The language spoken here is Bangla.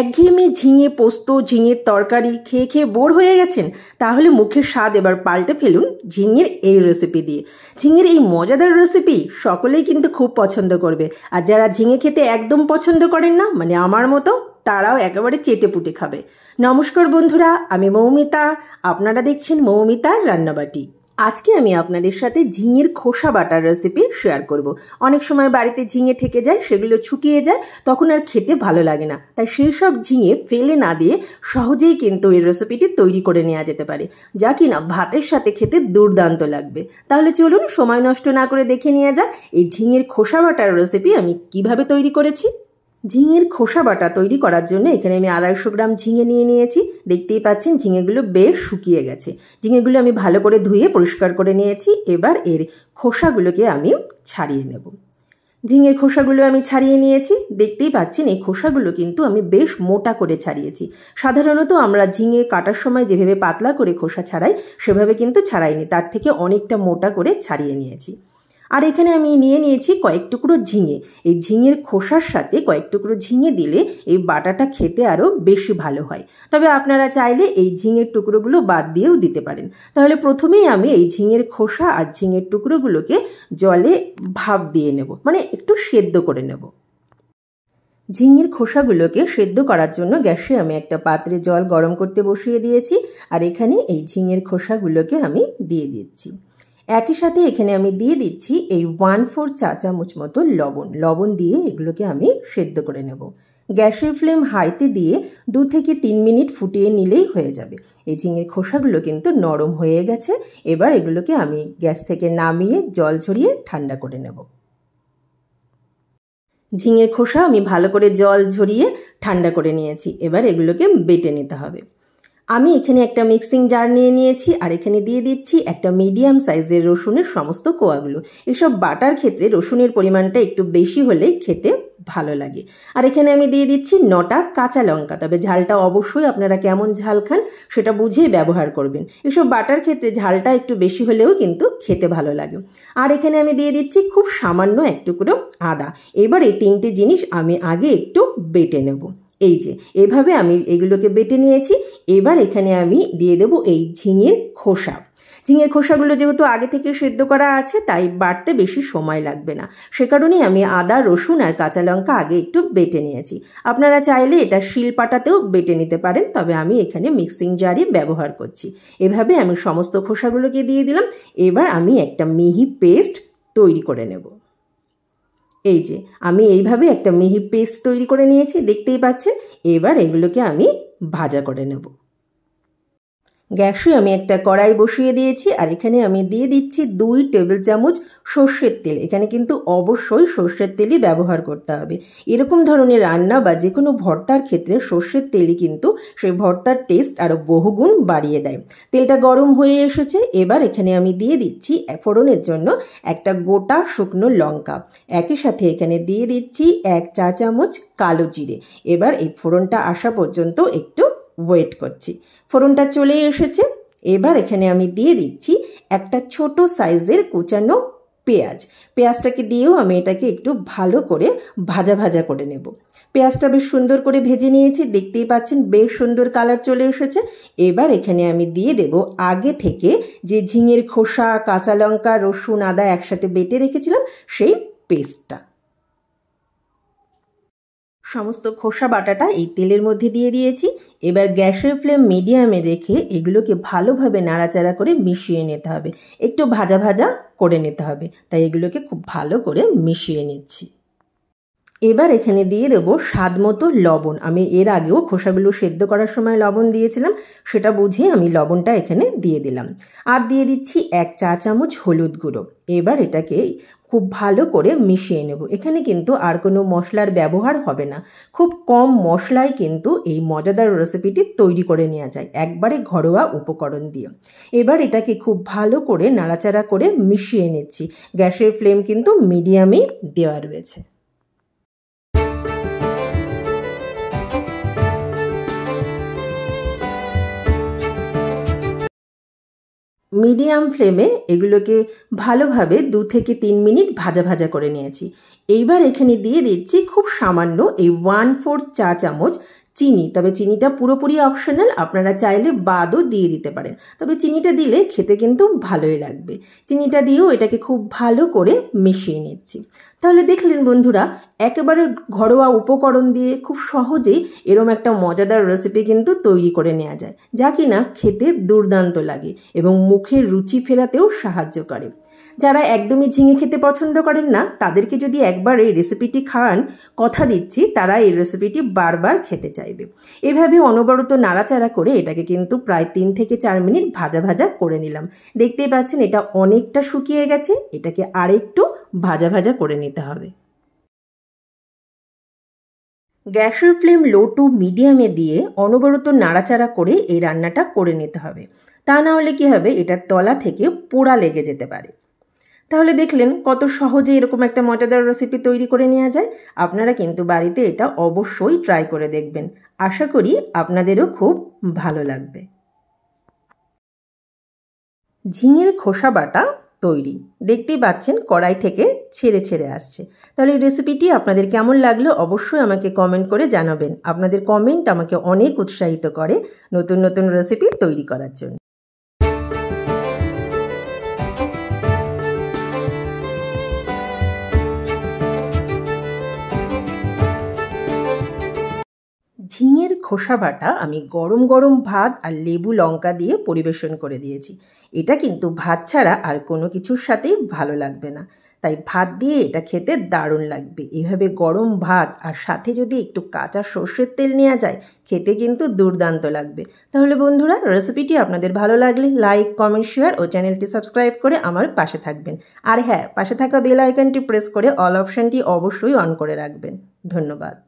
একঘেয়েমি ঝিঙে পোস্ত ঝিঙের তরকারি খেয়ে খেয়ে বোর হয়ে গেছেন তাহলে মুখের স্বাদ এবার পাল্টে ফেলুন ঝিঙের এই রেসিপি দিয়ে ঝিঙের এই মজাদার রেসিপি সকলেই কিন্তু খুব পছন্দ করবে আর যারা ঝিঙে খেতে একদম পছন্দ করেন না মানে আমার মতো তারাও একেবারে চেটে পুটে খাবে নমস্কার বন্ধুরা আমি মৌমিতা আপনারা দেখছেন মৌমিতার রান্নাবাটি আজকে আমি আপনাদের সাথে ঝিঙের খোসা বাটার রেসিপি শেয়ার করব। অনেক সময় বাড়িতে ঝিঙে থেকে যায় সেগুলো শুকিয়ে যায় তখন আর খেতে ভালো লাগে না তাই সেই সব ঝিঙে ফেলে না দিয়ে সহজেই কিন্তু এই রেসিপিটি তৈরি করে নেওয়া যেতে পারে যা কিনা ভাতের সাথে খেতে দুর্দান্ত লাগবে তাহলে চলুন সময় নষ্ট না করে দেখে নেওয়া যাক এই ঝিঙের খোসা বাটার রেসিপি আমি কিভাবে তৈরি করেছি ঝিঙের খোসা বাটা তৈরি করার জন্য এখানে আমি আড়াইশো গ্রাম ঝিঙে নিয়ে নিয়েছি দেখতেই পাচ্ছেন ঝিঙেগুলো বেশ শুকিয়ে গেছে ঝিঙেগুলো আমি ভালো করে ধুয়ে পরিষ্কার করে নিয়েছি এবার এর খোসাগুলোকে আমি ছাড়িয়ে নেব ঝিঙের খোসাগুলো আমি ছাড়িয়ে নিয়েছি দেখতেই পাচ্ছেন এই খোসাগুলো কিন্তু আমি বেশ মোটা করে ছাড়িয়েছি সাধারণত আমরা ঝিঙে কাটার সময় যেভাবে পাতলা করে খোসা ছাড়াই সেভাবে কিন্তু ছাড়াইনি তার থেকে অনেকটা মোটা করে ছাড়িয়ে নিয়েছি আর এখানে আমি নিয়ে নিয়েছি কয়েক টুকরো ঝিঙে এই ঝিঙের খোসার সাথে কয়েক টুকরো ঝিঙে দিলে এই বাটাটা খেতে আরও বেশি ভালো হয় তবে আপনারা চাইলে এই ঝিঙের টুকরোগুলো বাদ দিয়েও দিতে পারেন তাহলে প্রথমেই আমি এই ঝিঙের খোসা আর ঝিঙের টুকরোগুলোকে জলে ভাপ দিয়ে নেব মানে একটু সেদ্ধ করে নেব ঝিঙের খোসাগুলোকে সেদ্ধ করার জন্য গ্যাসে আমি একটা পাত্রে জল গরম করতে বসিয়ে দিয়েছি আর এখানে এই ঝিঙের খোসাগুলোকে আমি দিয়ে দিচ্ছি একই সাথে এখানে আমি দিয়ে দিচ্ছি এই ওয়ান ফোর চা চামচ মতো লবণ লবণ দিয়ে এগুলোকে আমি সেদ্ধ করে নেব গ্যাসের ফ্লেম হাইতে দিয়ে দু থেকে তিন মিনিট ফুটিয়ে নিলেই হয়ে যাবে এই ঝিঙের খোসাগুলো কিন্তু নরম হয়ে গেছে এবার এগুলোকে আমি গ্যাস থেকে নামিয়ে জল ঝরিয়ে ঠান্ডা করে নেব ঝিঙের খোসা আমি ভালো করে জল ঝরিয়ে ঠান্ডা করে নিয়েছি এবার এগুলোকে বেটে নিতে হবে আমি এখানে একটা মিক্সিং জার নিয়ে নিয়েছি আর এখানে দিয়ে দিচ্ছি একটা মিডিয়াম সাইজের রসুনের সমস্ত কোয়াগুলো এসব বাটার ক্ষেত্রে রসুনের পরিমাণটা একটু বেশি হলে খেতে ভালো লাগে আর এখানে আমি দিয়ে দিচ্ছি নটা কাঁচা লঙ্কা তবে ঝালটা অবশ্যই আপনারা কেমন ঝাল খান সেটা বুঝে ব্যবহার করবেন এসব বাটার ক্ষেত্রে ঝালটা একটু বেশি হলেও কিন্তু খেতে ভালো লাগে আর এখানে আমি দিয়ে দিচ্ছি খুব সামান্য এক টুকরো আদা এবার এই তিনটে জিনিস আমি আগে একটু বেটে নেব এই যে এভাবে আমি এগুলোকে বেটে নিয়েছি এবার এখানে আমি দিয়ে দেব এই ঝিঙের খোসা ঝিঙের খোসাগুলো যেহেতু আগে থেকে সেদ্ধ করা আছে তাই বাড়তে বেশি সময় লাগবে না সে কারণেই আমি আদা রসুন আর কাঁচা লঙ্কা আগে একটু বেটে নিয়েছি আপনারা চাইলে এটা শিলপাটাতেও বেটে নিতে পারেন তবে আমি এখানে মিক্সিং জারি ব্যবহার করছি এভাবে আমি সমস্ত খোসাগুলোকে দিয়ে দিলাম এবার আমি একটা মিহি পেস্ট তৈরি করে নেবো এই যে আমি এইভাবে একটা মেহি পেস্ট তৈরি করে নিয়েছি দেখতেই পাচ্ছে এবার এগুলোকে আমি ভাজা করে নেবো গ্যাসে আমি একটা কড়াই বসিয়ে দিয়েছি আর এখানে আমি দিয়ে দিচ্ছি দুই টেবিল চামচ সর্ষের তেল এখানে কিন্তু অবশ্যই সর্ষের তেলই ব্যবহার করতে হবে এরকম ধরনের রান্না বা যে কোনো ভর্তার ক্ষেত্রে সর্ষের তেলই কিন্তু সেই ভর্তার টেস্ট আরও বহুগুণ বাড়িয়ে দেয় তেলটা গরম হয়ে এসেছে এবার এখানে আমি দিয়ে দিচ্ছি ফোড়নের জন্য একটা গোটা শুকনো লঙ্কা একই সাথে এখানে দিয়ে দিচ্ছি এক চা চামচ কালো জিরে এবার এই ফোড়নটা আসা পর্যন্ত একটু ওয়েট করছি ফোড়নটা চলে এসেছে এবার এখানে আমি দিয়ে দিচ্ছি একটা ছোট সাইজের কুচানো পেঁয়াজ পেঁয়াজটাকে দিয়েও আমি এটাকে একটু ভালো করে ভাজা ভাজা করে নেব পেঁয়াজটা বেশ সুন্দর করে ভেজে নিয়েছি দেখতেই পাচ্ছেন বেশ সুন্দর কালার চলে এসেছে এবার এখানে আমি দিয়ে দেব আগে থেকে যে ঝিঙের খোসা কাঁচা লঙ্কা রসুন আদা একসাথে বেটে রেখেছিলাম সেই পেস্টটা সমস্ত খোসা বাটাটা এই তেলের মধ্যে দিয়ে দিয়েছি এবার গ্যাসের ফ্লেম মিডিয়ামে রেখে এগুলোকে ভালোভাবে নাড়াচাড়া করে মিশিয়ে নিতে হবে একটু ভাজা ভাজা করে নিতে হবে তাই এগুলোকে খুব ভালো করে মিশিয়ে নিচ্ছি এবার এখানে দিয়ে দেবো স্বাদ মতো লবণ আমি এর আগেও খোসাগুলো সেদ্ধ করার সময় লবণ দিয়েছিলাম সেটা বুঝে আমি লবণটা এখানে দিয়ে দিলাম আর দিয়ে দিচ্ছি এক চা চামচ হলুদ গুঁড়ো এবার এটাকে খুব ভালো করে মিশিয়ে নেব এখানে কিন্তু আর কোনো মশলার ব্যবহার হবে না খুব কম মশলায় কিন্তু এই মজাদার রেসিপিটি তৈরি করে নেওয়া যায় একবারে ঘরোয়া উপকরণ দিয়ে এবার এটাকে খুব ভালো করে নাড়াচাড়া করে মিশিয়ে নিচ্ছি গ্যাসের ফ্লেম কিন্তু মিডিয়ামেই দেওয়া রয়েছে মিডিয়াম ফ্লেমে এগুলোকে ভালোভাবে দু থেকে তিন মিনিট ভাজা ভাজা করে নিয়েছি এইবার এখানে দিয়ে দিচ্ছি খুব সামান্য এই ওয়ান ফোর্থ চা চামচ চিনি তবে চিনিটা পুরোপুরি অপশনাল আপনারা চাইলে বাদও দিয়ে দিতে পারেন তবে চিনিটা দিলে খেতে কিন্তু ভালোই লাগবে চিনিটা দিয়েও এটাকে খুব ভালো করে মিশিয়ে নিচ্ছি তাহলে দেখলেন বন্ধুরা একেবারে ঘরোয়া উপকরণ দিয়ে খুব সহজেই এরম একটা মজাদার রেসিপি কিন্তু তৈরি করে নেওয়া যায় যা কিনা খেতে দুর্দান্ত লাগে এবং মুখের রুচি ফেরাতেও সাহায্য করে যারা একদমই ঝিঙে খেতে পছন্দ করেন না তাদেরকে যদি একবার এই রেসিপিটি খাওয়ান কথা দিচ্ছি তারা এই রেসিপিটি বারবার খেতে চাইবে এভাবে অনবরত নাড়াচাড়া করে এটাকে কিন্তু প্রায় তিন থেকে চার মিনিট ভাজা ভাজা করে নিলাম দেখতেই পাচ্ছেন এটা অনেকটা শুকিয়ে গেছে এটাকে আরেকটু ভাজা ভাজা করে নিলাম নিতে হবে গ্যাসের ফ্লেম লো টু মিডিয়ামে দিয়ে অনবরত নাড়াচাড়া করে এই রান্নাটা করে নিতে হবে তা না হলে কী হবে এটার তলা থেকে পোড়া লেগে যেতে পারে তাহলে দেখলেন কত সহজে এরকম একটা মজাদার রেসিপি তৈরি করে নেওয়া যায় আপনারা কিন্তু বাড়িতে এটা অবশ্যই ট্রাই করে দেখবেন আশা করি আপনাদেরও খুব ভালো লাগবে ঝিঙের খোসা বাটা তৈরি দেখতেই পাচ্ছেন কড়াই থেকে ছেড়ে ছেড়ে আসছে তাহলে এই রেসিপিটি আপনাদের কেমন লাগলো অবশ্যই আমাকে কমেন্ট করে জানাবেন আপনাদের কমেন্ট আমাকে অনেক উৎসাহিত করে নতুন নতুন রেসিপি তৈরি করার জন্য ঝিঙের খোসা বাটা আমি গরম গরম ভাত আর লেবু লঙ্কা দিয়ে পরিবেশন করে দিয়েছি এটা কিন্তু ভাত ছাড়া আর কোনো কিছুর সাথেই ভালো লাগবে না তাই ভাত দিয়ে এটা খেতে দারুণ লাগবে এভাবে গরম ভাত আর সাথে যদি একটু কাঁচা সর্ষের তেল নেওয়া যায় খেতে কিন্তু দুর্দান্ত লাগবে তাহলে বন্ধুরা রেসিপিটি আপনাদের ভালো লাগলে লাইক কমেন্ট শেয়ার ও চ্যানেলটি সাবস্ক্রাইব করে আমার পাশে থাকবেন আর হ্যাঁ পাশে থাকা বেল আইকনটি প্রেস করে অল অপশানটি অবশ্যই অন করে রাখবেন ধন্যবাদ